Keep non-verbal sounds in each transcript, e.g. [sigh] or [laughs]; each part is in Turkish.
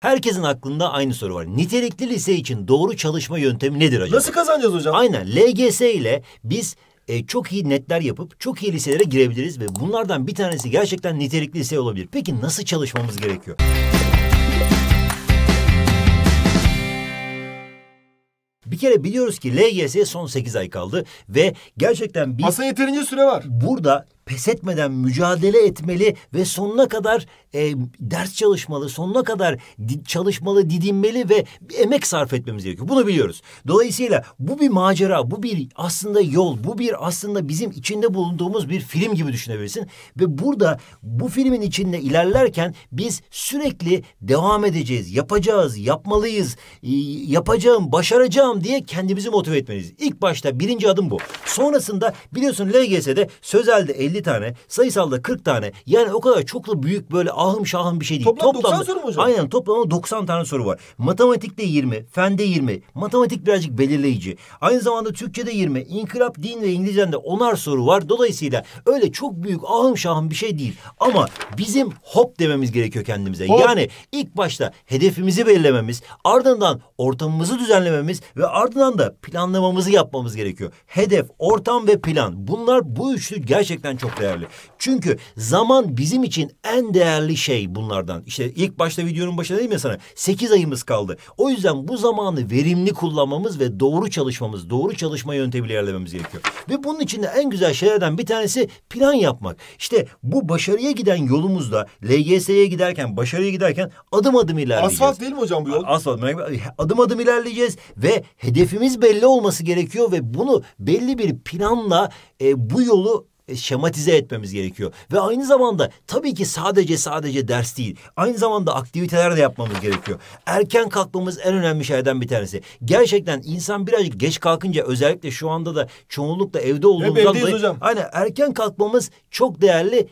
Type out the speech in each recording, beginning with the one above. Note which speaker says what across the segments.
Speaker 1: Herkesin aklında aynı soru var. Nitelikli lise için doğru çalışma yöntemi nedir acaba? Nasıl kazanacağız hocam? Aynen. LGS ile biz e, çok iyi netler yapıp çok iyi liselere girebiliriz ve bunlardan bir tanesi gerçekten nitelikli lise olabilir. Peki nasıl çalışmamız gerekiyor? Bir kere biliyoruz ki LGS'ye son 8 ay kaldı ve gerçekten bir... Aslında yeterince süre var. Burada pes etmeden mücadele etmeli ve sonuna kadar e, ders çalışmalı, sonuna kadar di, çalışmalı, didinmeli ve emek sarf etmemiz gerekiyor. Bunu biliyoruz. Dolayısıyla bu bir macera, bu bir aslında yol, bu bir aslında bizim içinde bulunduğumuz bir film gibi düşünebilirsin. Ve burada bu filmin içinde ilerlerken biz sürekli devam edeceğiz, yapacağız, yapmalıyız, e, yapacağım, başaracağım diye kendimizi motive etmeliyiz. İlk başta birinci adım bu. Sonrasında biliyorsun LGS'de sözelde 50 50 tane, sayısalda 40 tane. Yani o kadar çoklu büyük böyle ahım şahım bir şey değil. Toplam 90 soru mu hocam? Aynen toplamda 90 tane soru var. Matematikte 20, fende 20. Matematik birazcık belirleyici. Aynı zamanda Türkçe'de 20, inkılap, din ve İngilizce'de 10'ar soru var. Dolayısıyla öyle çok büyük ahım şahım bir şey değil. Ama bizim hop dememiz gerekiyor kendimize. Hop. Yani ilk başta hedefimizi belirlememiz, ardından ortamımızı düzenlememiz ve ardından da planlamamızı yapmamız gerekiyor. Hedef, ortam ve plan. Bunlar bu üçlü gerçekten çok çok değerli. Çünkü zaman bizim için en değerli şey bunlardan. İşte ilk başta videonun başında değil mi sana. Sekiz ayımız kaldı. O yüzden bu zamanı verimli kullanmamız ve doğru çalışmamız, doğru çalışma yöntemiyle ilerlememiz gerekiyor. Ve bunun için de en güzel şeylerden bir tanesi plan yapmak. İşte bu başarıya giden yolumuzda LGS'ye giderken, başarıya giderken adım adım ilerleyeceğiz. Asfalt değil mi hocam bu yol? Asfalt. Adım adım ilerleyeceğiz ve hedefimiz belli olması gerekiyor ve bunu belli bir planla e, bu yolu e, şematize etmemiz gerekiyor. Ve aynı zamanda tabii ki sadece sadece ders değil. Aynı zamanda aktiviteler de yapmamız gerekiyor. Erken kalkmamız en önemli şeylerden bir tanesi. Gerçekten insan birazcık geç kalkınca özellikle şu anda da çoğunlukla evde olduğumuzdan dolayı. Hocam. Aynen erken kalkmamız çok değerli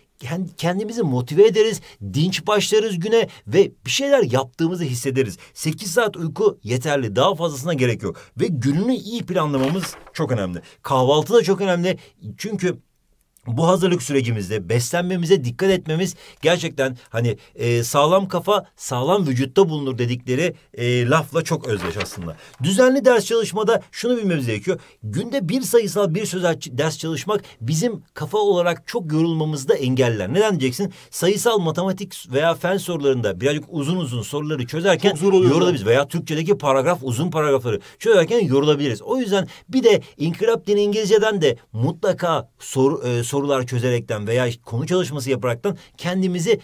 Speaker 1: kendimizi motive ederiz, dinç başlarız güne ve bir şeyler yaptığımızı hissederiz. Sekiz saat uyku yeterli, daha fazlasına gerek yok. Ve gününü iyi planlamamız çok önemli. Kahvaltı da çok önemli. Çünkü bu hazırlık sürecimizde beslenmemize dikkat etmemiz gerçekten hani e, sağlam kafa sağlam vücutta bulunur dedikleri e, lafla çok özdeş aslında. Düzenli ders çalışmada şunu bilmemiz gerekiyor. Günde bir sayısal bir sözel ders çalışmak bizim kafa olarak çok yorulmamızda engeller. Neden diyeceksin? Sayısal matematik veya fen sorularında birazcık uzun uzun soruları çözerken çok yorulabiliriz. Veya Türkçedeki paragraf uzun paragrafları çözerken yorulabiliriz. O yüzden bir de inkılap dini İngilizceden de mutlaka soru, e, soru sorular çözerekten veya konu çalışması yaparaktan kendimizi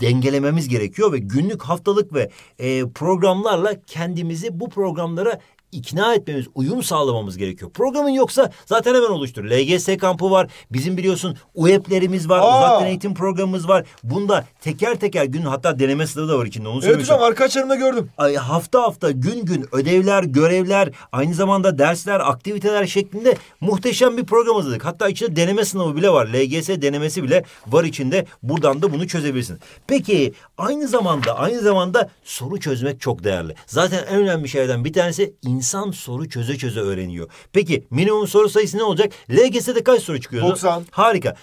Speaker 1: dengelememiz gerekiyor ve günlük, haftalık ve e, programlarla kendimizi bu programlara ikna etmemiz, uyum sağlamamız gerekiyor. Programın yoksa zaten hemen oluştur. LGS kampı var. Bizim biliyorsun UEP'lerimiz var. Aa. Uzaktan eğitim programımız var. Bunda teker teker gün hatta deneme sınavı da var içinde. Onu evet hocam arkadaşlarımda gördüm. Ay, hafta hafta gün gün ödevler, görevler, aynı zamanda dersler, aktiviteler şeklinde muhteşem bir program hazırladık. Hatta içinde deneme sınavı bile var. LGS denemesi bile var içinde. Buradan da bunu çözebilirsin. Peki aynı zamanda aynı zamanda soru çözmek çok değerli. Zaten en önemli şeylerden bir tanesi insan soru çöze çöze öğreniyor. Peki minimum soru sayısı ne olacak? LGS'de kaç soru çıkıyor? 90. Harika.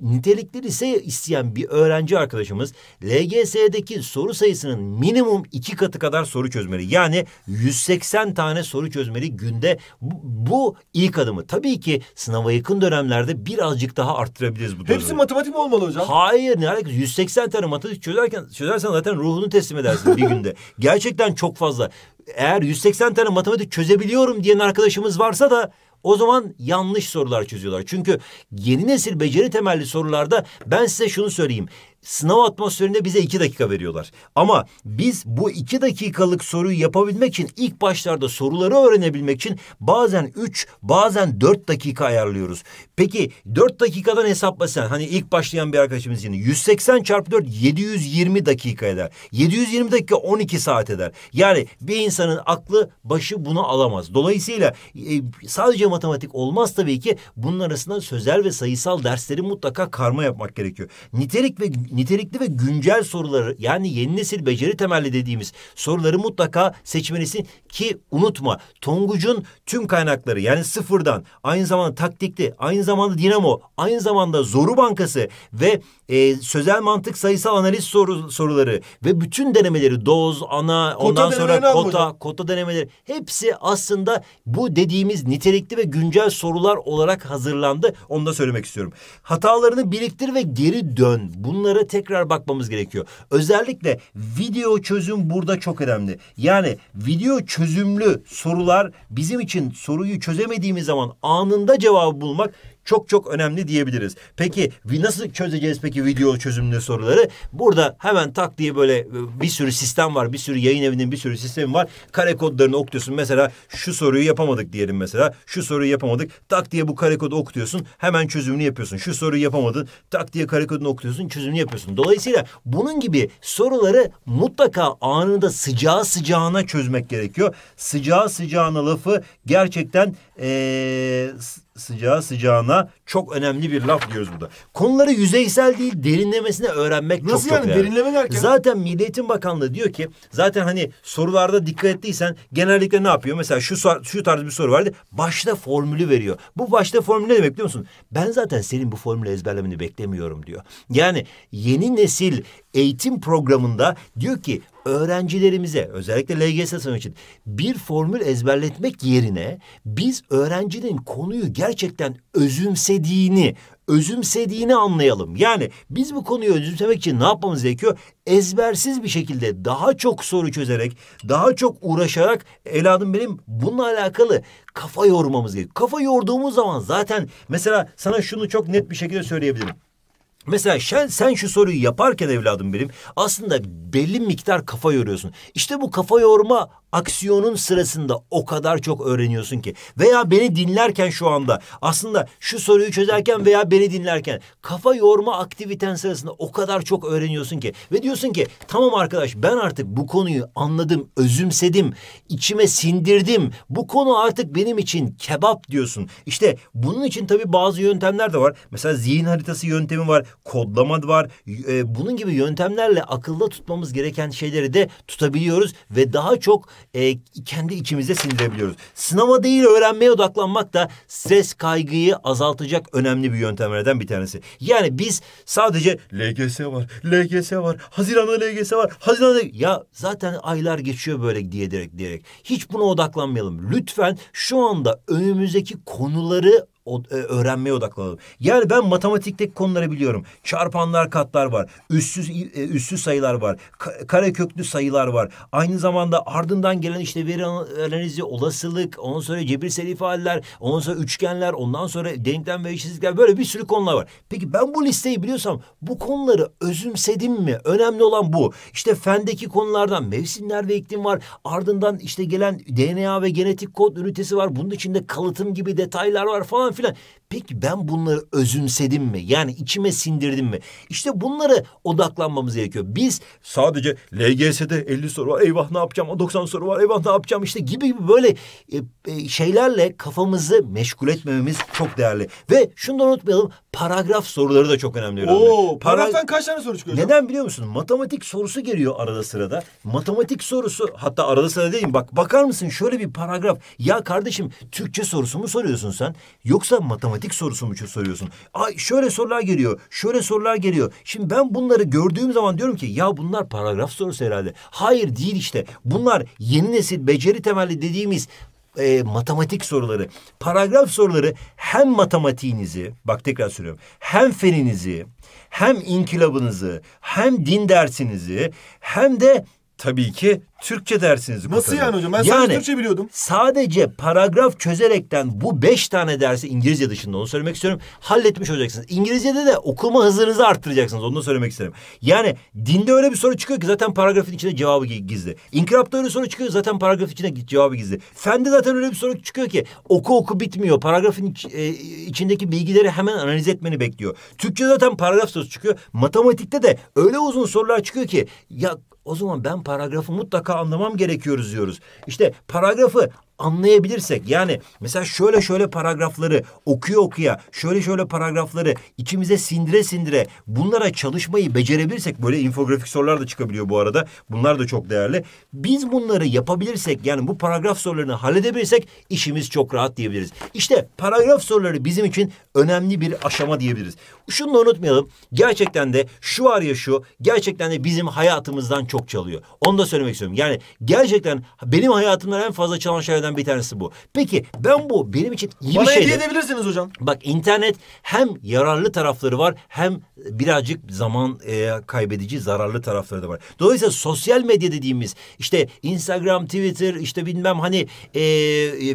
Speaker 1: Nitelikli lise isteyen bir öğrenci arkadaşımız LGS'deki soru sayısının minimum iki katı kadar soru çözmeli. Yani 180 tane soru çözmeli günde. Bu, bu ilk adımı. Tabii ki sınava yakın dönemlerde birazcık daha arttırabiliriz bu dönemi. Hepsi matematik olmalı hocam? Hayır ne alakası? 180 tane matematik çözerken çözersen zaten ruhunu teslim edersin bir [laughs] günde. Gerçekten çok fazla eğer 180 tane matematik çözebiliyorum diyen arkadaşımız varsa da o zaman yanlış sorular çözüyorlar. Çünkü yeni nesil beceri temelli sorularda ben size şunu söyleyeyim sınav atmosferinde bize iki dakika veriyorlar. Ama biz bu iki dakikalık soruyu yapabilmek için ilk başlarda soruları öğrenebilmek için bazen üç bazen dört dakika ayarlıyoruz. Peki dört dakikadan hesaplasan hani ilk başlayan bir arkadaşımız yine 180 çarpı 4 720 dakika eder. 720 dakika 12 saat eder. Yani bir insanın aklı başı bunu alamaz. Dolayısıyla e, sadece matematik olmaz tabii ki bunun arasında sözel ve sayısal dersleri mutlaka karma yapmak gerekiyor. Nitelik ve nitelikli ve güncel soruları yani yeni nesil beceri temelli dediğimiz soruları mutlaka seçmelisin ki unutma Tonguç'un tüm kaynakları yani sıfırdan aynı zamanda taktikli aynı zamanda dinamo aynı zamanda zoru bankası ve e, sözel mantık sayısal analiz soru, soruları ve bütün denemeleri doz ana kota ondan sonra kota hocam. kota denemeleri hepsi aslında bu dediğimiz nitelikli ve güncel sorular olarak hazırlandı. Onu da söylemek istiyorum. Hatalarını biriktir ve geri dön. Bunları bunlara tekrar bakmamız gerekiyor. Özellikle video çözüm burada çok önemli. Yani video çözümlü sorular bizim için soruyu çözemediğimiz zaman anında cevabı bulmak çok çok önemli diyebiliriz. Peki nasıl çözeceğiz peki video çözümlü soruları? Burada hemen tak diye böyle e, bir sürü sistem var. Bir sürü yayın evinin bir sürü sistemi var. Kare kodlarını okutuyorsun. Mesela şu soruyu yapamadık diyelim mesela. Şu soruyu yapamadık. Tak diye bu kare kodu okutuyorsun. Hemen çözümünü yapıyorsun. Şu soruyu yapamadın. Tak diye kare kodunu okutuyorsun. Çözümünü yapıyorsun. Dolayısıyla bunun gibi soruları mutlaka anında sıcağı sıcağına çözmek gerekiyor. Sıcağı sıcağına lafı gerçekten ee, sıcağı sıcağına çok önemli bir laf diyoruz burada. Konuları yüzeysel değil derinlemesine öğrenmek Nasıl çok yani, çok yani. derinleme derken? Zaten Milli Eğitim Bakanlığı diyor ki zaten hani sorularda dikkat ettiysen genellikle ne yapıyor? Mesela şu şu tarz bir soru vardı. Başta formülü veriyor. Bu başta formül ne demek biliyor musun? Ben zaten senin bu formülü ezberlemeni beklemiyorum diyor. Yani yeni nesil eğitim programında diyor ki öğrencilerimize özellikle LGS sınavı için bir formül ezberletmek yerine biz öğrencinin konuyu gerçekten özümsediğini, özümsediğini anlayalım. Yani biz bu konuyu özümsemek için ne yapmamız gerekiyor? Ezbersiz bir şekilde daha çok soru çözerek, daha çok uğraşarak evladım benim bununla alakalı kafa yormamız gerekiyor. Kafa yorduğumuz zaman zaten mesela sana şunu çok net bir şekilde söyleyebilirim. Mesela sen, sen şu soruyu yaparken evladım benim aslında belli miktar kafa yoruyorsun. İşte bu kafa yorma aksiyonun sırasında o kadar çok öğreniyorsun ki. Veya beni dinlerken şu anda aslında şu soruyu çözerken veya beni dinlerken kafa yorma aktiviten sırasında o kadar çok öğreniyorsun ki. Ve diyorsun ki tamam arkadaş ben artık bu konuyu anladım, özümsedim, içime sindirdim. Bu konu artık benim için kebap diyorsun. İşte bunun için tabii bazı yöntemler de var. Mesela zihin haritası yöntemi var kodlama var. E, bunun gibi yöntemlerle akılda tutmamız gereken şeyleri de tutabiliyoruz ve daha çok e, kendi içimize sindirebiliyoruz. Sınava değil öğrenmeye odaklanmak da stres kaygıyı azaltacak önemli bir yöntemlerden bir tanesi. Yani biz sadece LGS var, LGS var, Haziran'da LGS var, Haziran'da... Ya zaten aylar geçiyor böyle diye diyerek, diyerek. Hiç buna odaklanmayalım. Lütfen şu anda önümüzdeki konuları o, e, öğrenmeye odaklanalım. Yani ben matematikteki konuları biliyorum. Çarpanlar, katlar var. Üssüz e, üssüz sayılar var. Kare köklü sayılar var. Aynı zamanda ardından gelen işte veri analizi, olasılık, ondan sonra cebirsel ifadeler, ondan sonra üçgenler, ondan sonra denklem ve eşitsizlikler böyle bir sürü konular var. Peki ben bu listeyi biliyorsam bu konuları özümsedim mi? Önemli olan bu. İşte fendeki konulardan mevsimler ve iklim var. Ardından işte gelen DNA ve genetik kod ünitesi var. Bunun içinde kalıtım gibi detaylar var falan falan filan. Peki ben bunları özümsedim mi? Yani içime sindirdim mi? İşte bunlara odaklanmamız gerekiyor. Biz sadece LGS'de 50 soru var eyvah ne yapacağım 90 soru var eyvah ne yapacağım İşte gibi gibi böyle e, e, şeylerle kafamızı meşgul etmememiz çok değerli. Ve şunu da unutmayalım paragraf soruları da çok önemli. Oo, paragraftan kaç tane soru çıkıyor? Neden biliyor musun? Matematik sorusu geliyor arada sırada. Matematik sorusu hatta arada sırada değil bak bakar mısın şöyle bir paragraf. Ya kardeşim Türkçe sorusu mu soruyorsun sen? Yok Yoksa matematik sorusu mu soruyorsun? Ay şöyle sorular geliyor, şöyle sorular geliyor. Şimdi ben bunları gördüğüm zaman diyorum ki ya bunlar paragraf sorusu herhalde. Hayır değil işte. Bunlar yeni nesil beceri temelli dediğimiz e, matematik soruları, paragraf soruları hem matematiğinizi, bak tekrar söylüyorum, hem feninizi, hem inkılabınızı, hem din dersinizi, hem de tabii ki Türkçe dersinizi Nasıl yani hocam? Ben yani, sadece Türkçe biliyordum. Sadece paragraf çözerekten bu beş tane dersi İngilizce dışında onu söylemek istiyorum. Halletmiş olacaksınız. İngilizce'de de okuma hızınızı arttıracaksınız. Onu da söylemek isterim. Yani dinde öyle bir soru çıkıyor ki zaten paragrafın içinde cevabı gizli. İnkılapta öyle soru çıkıyor zaten paragrafın içinde cevabı gizli. Fende zaten öyle bir soru çıkıyor ki oku oku bitmiyor. Paragrafın iç, e, içindeki bilgileri hemen analiz etmeni bekliyor. Türkçe zaten paragraf sorusu çıkıyor. Matematikte de öyle uzun sorular çıkıyor ki ya o zaman ben paragrafı mutlaka anlamam gerekiyoruz diyoruz. İşte paragrafı anlayabilirsek yani mesela şöyle şöyle paragrafları okuya okuya şöyle şöyle paragrafları içimize sindire sindire bunlara çalışmayı becerebilirsek böyle infografik sorular da çıkabiliyor bu arada. Bunlar da çok değerli. Biz bunları yapabilirsek yani bu paragraf sorularını halledebilirsek işimiz çok rahat diyebiliriz. İşte paragraf soruları bizim için önemli bir aşama diyebiliriz. Şunu da unutmayalım. Gerçekten de şu var ya şu gerçekten de bizim hayatımızdan çok çalıyor. Onu da söylemek istiyorum. Yani gerçekten benim hayatımdan en fazla çalan şeylerden şeylerden bir tanesi bu. Peki ben bu benim için iyi Bana bir şey. Bana hediye edebilirsiniz hocam. Bak internet hem yararlı tarafları var hem birazcık zaman e, kaybedici zararlı tarafları da var. Dolayısıyla sosyal medya dediğimiz işte Instagram, Twitter işte bilmem hani e, e, e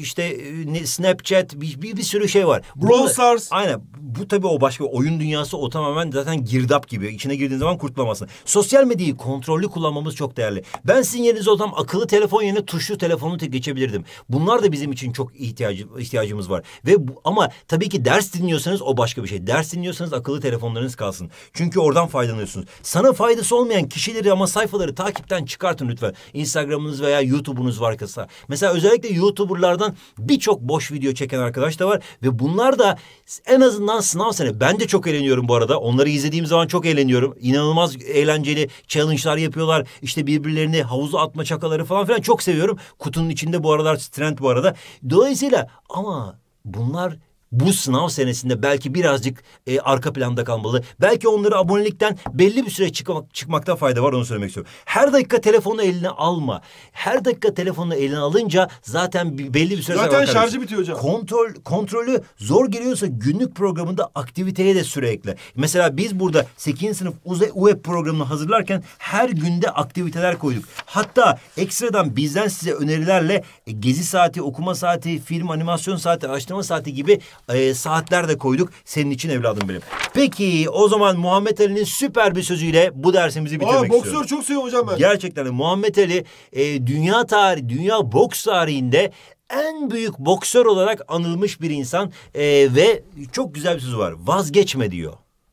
Speaker 1: işte e, ne, Snapchat bir, bir, bir sürü şey var. Browsers. Aynen bu tabii o başka oyun dünyası o tamamen zaten girdap gibi. İçine girdiğin zaman kurtulamazsın. Sosyal medyayı kontrollü kullanmamız çok değerli. Ben sizin yerinize olsam akıllı telefon yerine tuşlu telefonu tek geçebilirim görebilirdim. Bunlar da bizim için çok ihtiyacı, ihtiyacımız var. Ve bu, ama tabii ki ders dinliyorsanız o başka bir şey. Ders dinliyorsanız akıllı telefonlarınız kalsın. Çünkü oradan faydalanıyorsunuz. Sana faydası olmayan kişileri ama sayfaları takipten çıkartın lütfen. Instagram'ınız veya YouTube'unuz var kısa. Mesela özellikle YouTuber'lardan birçok boş video çeken arkadaş da var ve bunlar da en azından sınav sene. Ben de çok eğleniyorum bu arada. Onları izlediğim zaman çok eğleniyorum. İnanılmaz eğlenceli challenge'lar yapıyorlar. İşte birbirlerini havuza atma çakaları falan filan çok seviyorum. Kutunun içinde de bu aralar trend bu arada. Dolayısıyla ama bunlar bu sınav senesinde belki birazcık e, arka planda kalmalı. Belki onları abonelikten belli bir süre çıkmak, çıkmakta fayda var onu söylemek istiyorum. Her dakika telefonu eline alma. Her dakika telefonu eline alınca zaten belli bir süre Zaten şarjı bitiyor hocam. Kontrol kontrolü zor geliyorsa günlük programında aktiviteye de sürekli Mesela biz burada 8. sınıf web e programını hazırlarken her günde aktiviteler koyduk. Hatta ekstradan bizden size önerilerle e, gezi saati, okuma saati, film animasyon saati, araştırma saati gibi e, saatler de koyduk. Senin için evladım benim. Peki o zaman Muhammed Ali'nin süper bir sözüyle bu dersimizi bitirmek Aa, boksör istiyorum. Boksör çok seviyorum hocam ben. Gerçekten Muhammed Ali e, dünya tarihi, dünya boks tarihinde en büyük boksör olarak anılmış bir insan e, ve çok güzel bir sözü var. Vazgeçme diyor.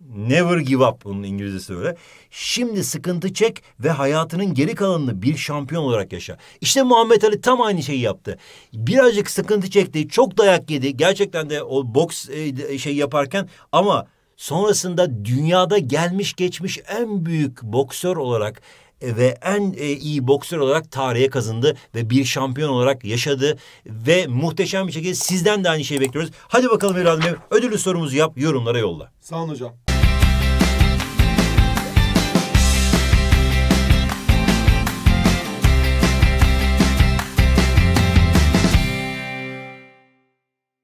Speaker 1: Never give up bunun İngilizcesi öyle. Şimdi sıkıntı çek ve hayatının geri kalanını bir şampiyon olarak yaşa. İşte Muhammed Ali tam aynı şeyi yaptı. Birazcık sıkıntı çekti, çok dayak yedi. Gerçekten de o boks e, şey yaparken ama sonrasında dünyada gelmiş geçmiş en büyük boksör olarak e, ve en e, iyi boksör olarak tarihe kazındı ve bir şampiyon olarak yaşadı ve muhteşem bir şekilde sizden de aynı şeyi bekliyoruz. Hadi bakalım Erhan Bey ödüllü sorumuzu yap yorumlara yolla. Sağ olun hocam.